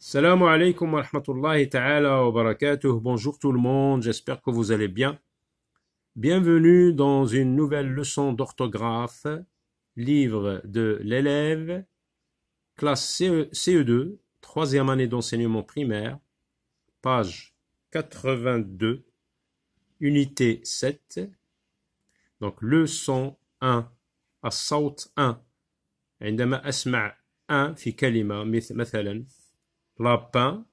Salam alaikum wa rahmatullahi ta'ala wa barakatuh. Bonjour tout le monde, j'espère que vous allez bien. Bienvenue dans une nouvelle leçon d'orthographe, livre de l'élève, classe CE2, e troisième année d'enseignement primaire, page 82, unité 7. Donc leçon 1, à 1. عندما أسمع 1 في كلمة مثلا Lapin,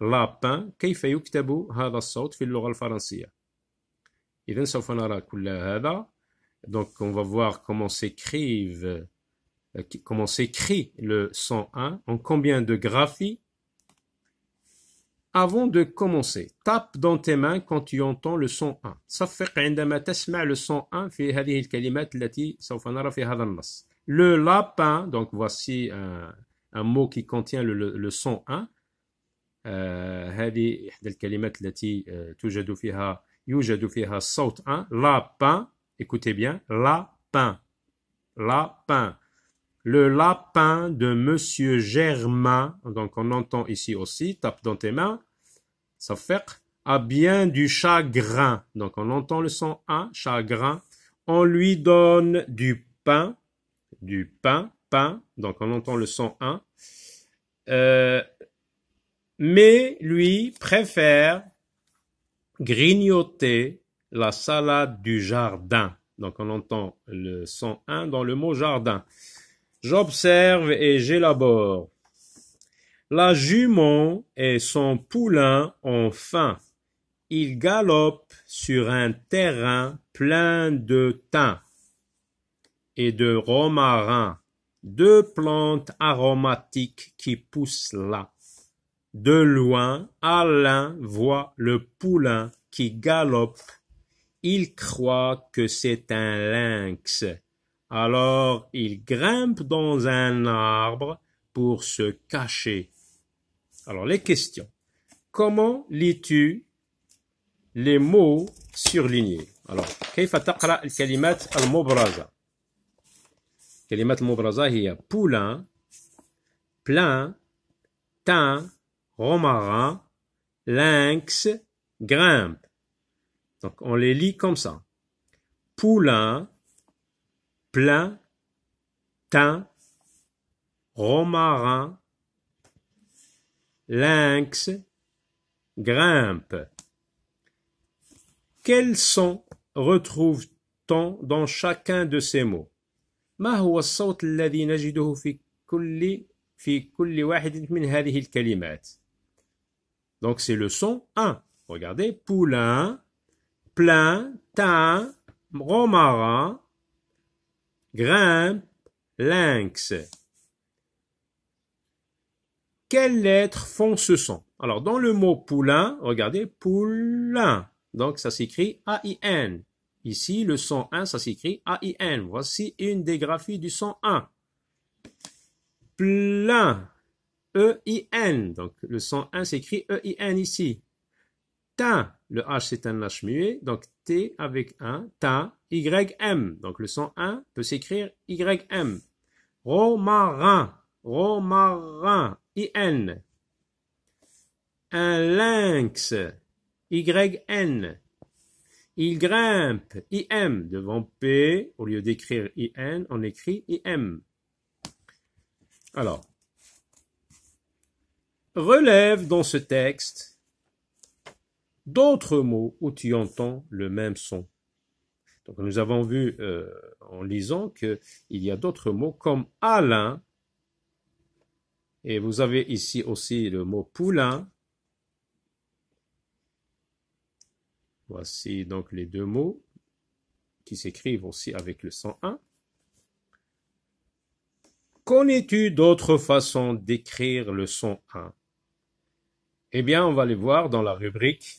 lapin, كيف يكتب هذا الصوت في اللغة الفرنسية إذا سوف نرى كل هذا donc on va voir comment s'écrive comment s'écrit le son 1 en combien de graphies avant de commencer tape dans tes mains quand tu entends le son 101 quand عندما تسمع le son 101 في هذه الكلمات التي سوف نرى في هذا النص le lapin donc voici un un mot qui contient le, son 1 euh, هذه الكلمات التي euh, توجد فيها يوجد فيها lapin écoutez bien lapin lapin le lapin de monsieur Germain donc on entend ici aussi tape dans tes mains ça fait a bien du chagrin donc on entend le son 1 chagrin on lui donne du pain du pain donc on entend le son 1. Euh, mais lui préfère grignoter la salade du jardin. Donc on entend le son 1 dans le mot jardin. J'observe et j'élabore. La jument et son poulain ont faim. Ils galopent sur un terrain plein de thym et de romarin deux plantes aromatiques qui poussent là. De loin, Alain voit le poulain qui galope. Il croit que c'est un lynx. Alors il grimpe dans un arbre pour se cacher. Alors les questions. Comment lis-tu les mots surlignés Alors, كيف kalimat الكلمات كلمات المبرزة sont poulain, plein, Teint, romarin, lynx, grimpe. Donc on les lit comme ça. Poulain, plein, Teint, romarin, lynx, grimpe. Quels son retrouve-t-on dans chacun de ces mots ما هو الصوت الذي نجده في كل في كل Donc c'est le son 1. Regardez, poulain, plein, tain romara, grimpe, lynx. Quelles lettres font ce son Alors dans le mot poulain, regardez, poulain. Donc ça s'écrit A-I-N. Ici, le son 1, ça s'écrit A-I-N. Voici une des graphies du son 1. Plein. E-I-N. Donc, le son 1 s'écrit E-I-N ici. Tin. Le H, c'est un H muet. Donc, T avec un, Tin. Y-M. Donc, le son 1 peut s'écrire Y-M. Romarin. Romarin. I-N. Un lynx. Y-N. Il grimpe. IM devant P. Au lieu d'écrire IN, on écrit IM. Alors, relève dans ce texte d'autres mots où tu entends le même son. Donc nous avons vu euh, en lisant qu'il y a d'autres mots comme Alain, et vous avez ici aussi le mot poulain, Voici donc les deux mots qui s'écrivent aussi avec le son 1. Connais-tu d'autres façons d'écrire le son 1? Eh bien, on va les voir dans la rubrique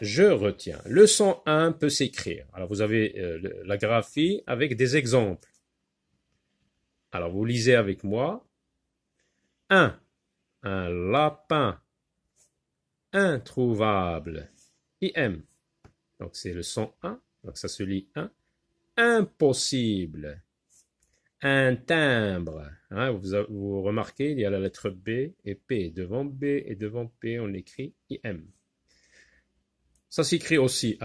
je retiens. Le son 1 peut s'écrire. Alors vous avez euh, la graphie avec des exemples. Alors vous lisez avec moi. Un. Un lapin introuvable. IM. Donc c'est le son 1, donc ça se lit 1. Hein. Impossible. Un timbre. Hein, vous, vous remarquez, il y a la lettre B et P. Devant B et devant P, on écrit IM. Ça s'écrit aussi »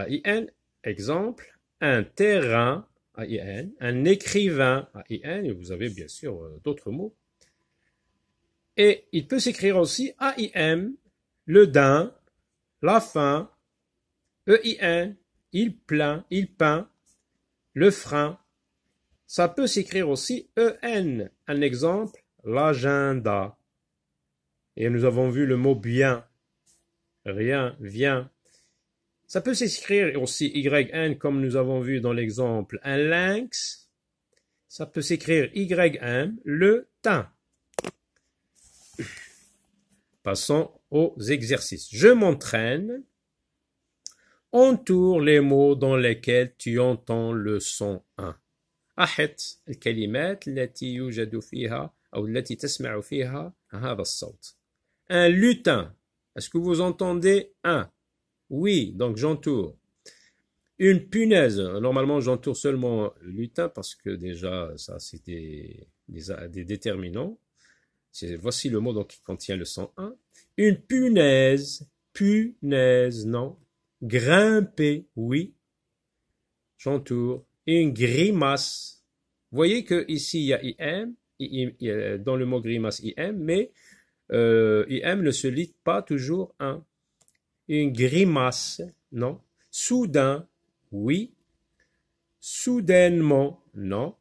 Exemple, un terrain »« un écrivain AIN, et vous avez bien sûr euh, d'autres mots. Et il peut s'écrire aussi » le din, la i E-I-N, il plaint, il peint, le frein. Ça peut s'écrire aussi E-N. Un exemple, l'agenda. Et nous avons vu le mot bien. Rien, vient. Ça peut s'écrire aussi Y-N, comme nous avons vu dans l'exemple un lynx. Ça peut s'écrire Y-N, le teint. Passons aux exercices. Je m'entraîne. Entoure les mots dans lesquels tu entends le son 1. أحط الكلمات التي يوجد فيها أو التي تسمع فيها هذا الصوت. Un lutin. Est-ce que vous entendez un? Oui, donc j'entoure. Une punaise. Normalement, j'entoure seulement lutin parce que déjà, ça, c'est des déterminants voici le mot donc qui contient le son 1. Une punaise, punaise, non. Grimper, oui. J'entoure. Une grimace. Vous voyez que ici il y a IM, dans le mot grimace IM, mais euh, IM ne se lit pas toujours un. Une grimace, non. Soudain, oui. Soudainement, non.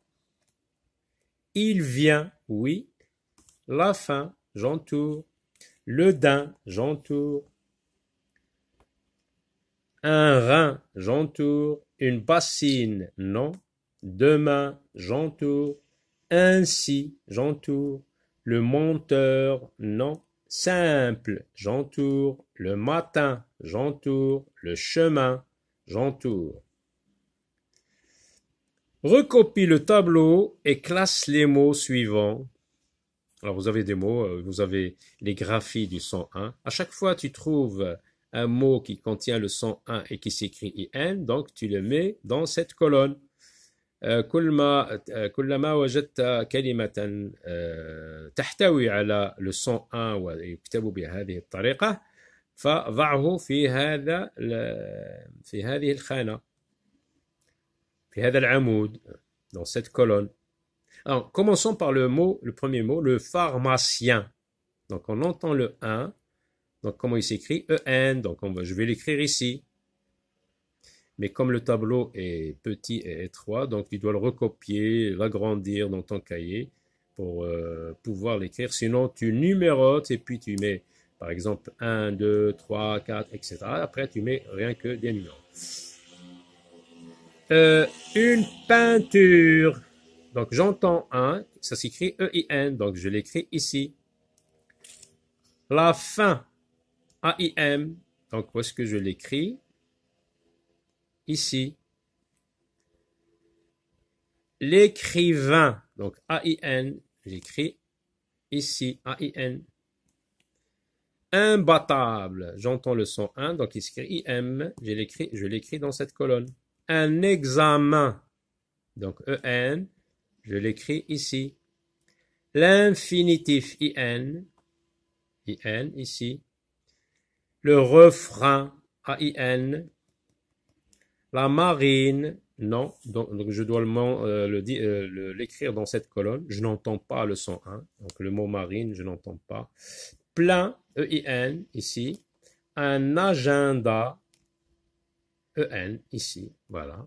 Il vient, oui. La fin, j'entoure. Le daim, j'entoure. Un rein, j'entoure. Une bassine, non. Demain, j'entoure. Ainsi, j'entoure. Le monteur, non. Simple, j'entoure. Le matin, j'entoure. Le chemin, j'entoure. Recopie le tableau et classe les mots suivants alors vous avez des mots, euh, vous avez les graphies du son 1. À chaque fois, tu trouves un mot qui contient le son 1 et qui s'écrit IN, donc tu le mets dans cette colonne. كلما وجدت كلمة تحتوي على le 1 ويكتب بهذه الطريقة فضعه في هذا في هذه الخانة في هذا العمود dans cette colonne alors, commençons par le mot, le premier mot, le pharmacien. Donc, on entend le 1. Donc, comment il s'écrit E-N. Donc, je vais l'écrire ici. Mais comme le tableau est petit et étroit, donc tu dois le recopier, l'agrandir dans ton cahier pour euh, pouvoir l'écrire. Sinon, tu numérotes et puis tu mets, par exemple, 1, 2, 3, 4, etc. Après, tu mets rien que des numéros. Euh, une peinture. Donc j'entends un, ça s'écrit E-I-N, donc je l'écris ici. La fin, A-I-M, donc où est-ce que je l'écris Ici. L'écrivain, donc A-I-N, j'écris ici, A-I-N. Imbattable, j'entends le son 1, donc il s'écrit I-M, je l'écris dans cette colonne. Un examen, donc E-N, je l'écris ici. L'infinitif IN, IN ici, le refrain AIN, la marine, non, donc, je dois l'écrire euh, euh, le, l'écrire dans cette colonne, je n'entends pas le son 1, donc le mot marine, je n'entends pas. Plein, e-i-n ici, un agenda, EN ici, voilà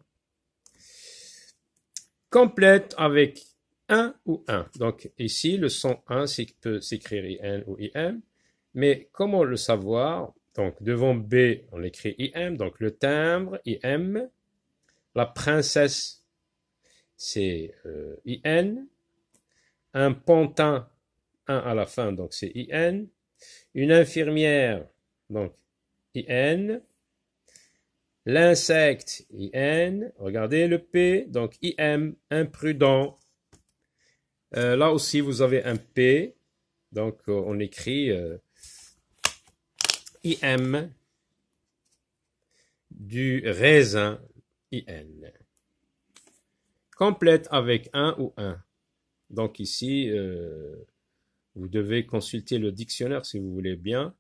complète avec un ou un. Donc ici, le son 1 peut s'écrire IN ou IM, mais comment le savoir Donc devant B, on écrit IM, donc le timbre, IM. La princesse, c'est euh, IN. Un pantin, 1 à la fin, donc c'est IN. Une infirmière, donc IN. L'insecte, IN, regardez le P, donc IM, imprudent. Euh, là aussi, vous avez un P, donc euh, on écrit euh, IM du raisin, IN. Complète avec un ou un. Donc ici, vous devez consulter le dictionnaire si vous voulez bien.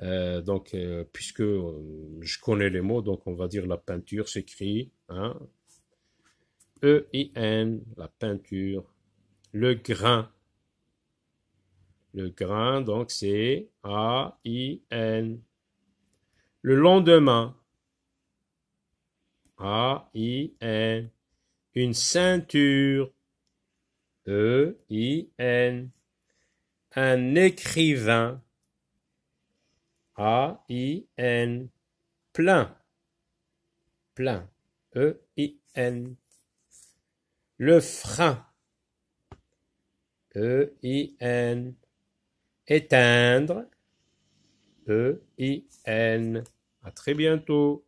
Euh, donc, euh, puisque euh, je connais les mots, donc on va dire la peinture s'écrit hein, E-I-N, la peinture. Le grain. Le grain, donc c'est A-I-N. Le lendemain. A-I-N. Une ceinture. E-I-N. Un écrivain. A-I-N. Plein. Plein. E-I-N. Le frein. E-I-N. Éteindre. E-I-N. À très bientôt.